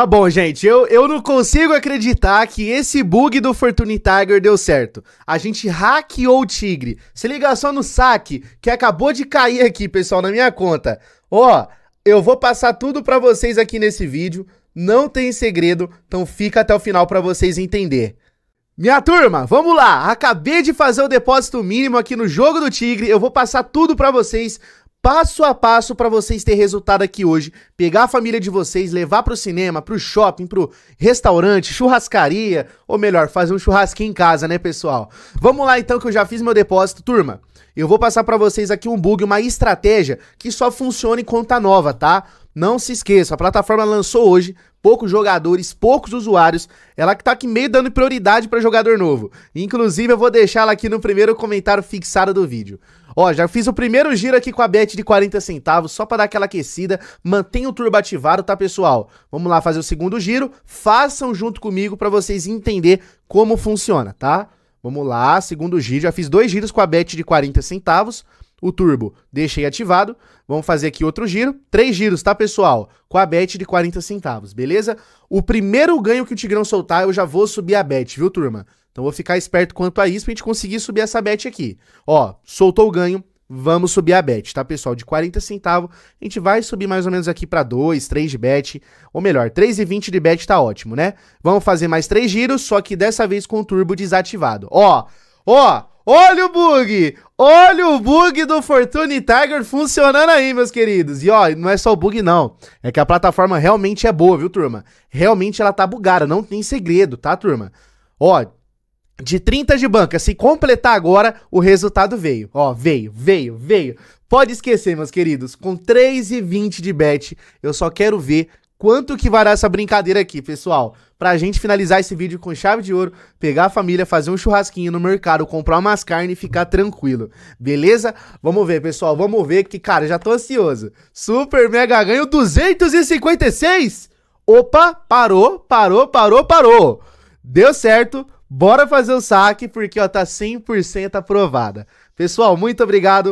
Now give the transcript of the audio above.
Tá bom, gente. Eu, eu não consigo acreditar que esse bug do Fortune Tiger deu certo. A gente hackeou o Tigre. Se liga só no saque, que acabou de cair aqui, pessoal, na minha conta. Ó, eu vou passar tudo pra vocês aqui nesse vídeo. Não tem segredo, então fica até o final pra vocês entender. Minha turma, vamos lá. Acabei de fazer o depósito mínimo aqui no Jogo do Tigre. Eu vou passar tudo pra vocês passo a passo para vocês ter resultado aqui hoje, pegar a família de vocês, levar para o cinema, para o shopping, para o restaurante, churrascaria, ou melhor, fazer um churrasquinho em casa, né, pessoal? Vamos lá então que eu já fiz meu depósito, turma. Eu vou passar para vocês aqui um bug, uma estratégia que só funciona em conta nova, tá? Não se esqueça, a plataforma lançou hoje poucos jogadores, poucos usuários. Ela que tá aqui meio dando prioridade para jogador novo. Inclusive, eu vou deixar ela aqui no primeiro comentário fixado do vídeo. Ó, já fiz o primeiro giro aqui com a bet de 40 centavos, só para dar aquela aquecida. Mantenha o turbo ativado, tá, pessoal? Vamos lá fazer o segundo giro. Façam junto comigo para vocês entender como funciona, tá? Vamos lá, segundo giro. Já fiz dois giros com a bet de 40 centavos o turbo deixei ativado. Vamos fazer aqui outro giro. Três giros, tá, pessoal? Com a bet de 40 centavos, beleza? O primeiro ganho que o Tigrão soltar, eu já vou subir a bet, viu, turma? Então vou ficar esperto quanto a isso pra gente conseguir subir essa bet aqui. Ó, soltou o ganho, vamos subir a bet, tá, pessoal? De 40 centavos, a gente vai subir mais ou menos aqui para 2, 3 de bet, ou melhor, 3,20 de bet tá ótimo, né? Vamos fazer mais três giros, só que dessa vez com o turbo desativado. Ó, ó, Olha o bug! Olha o bug do Fortune Tiger funcionando aí, meus queridos. E ó, não é só o bug não. É que a plataforma realmente é boa, viu, turma? Realmente ela tá bugada, não tem segredo, tá, turma? Ó, de 30 de banca, se completar agora, o resultado veio. Ó, veio, veio, veio. Pode esquecer, meus queridos, com 3,20 de bet, eu só quero ver quanto que vai dar essa brincadeira aqui, pessoal. Pra gente finalizar esse vídeo com chave de ouro, pegar a família, fazer um churrasquinho no mercado, comprar umas carnes e ficar tranquilo. Beleza? Vamos ver, pessoal. Vamos ver que, cara, já tô ansioso. Super Mega ganho 256! Opa, parou, parou, parou, parou. Deu certo. Bora fazer o saque, porque, ó, tá 100% aprovada. Pessoal, muito obrigado.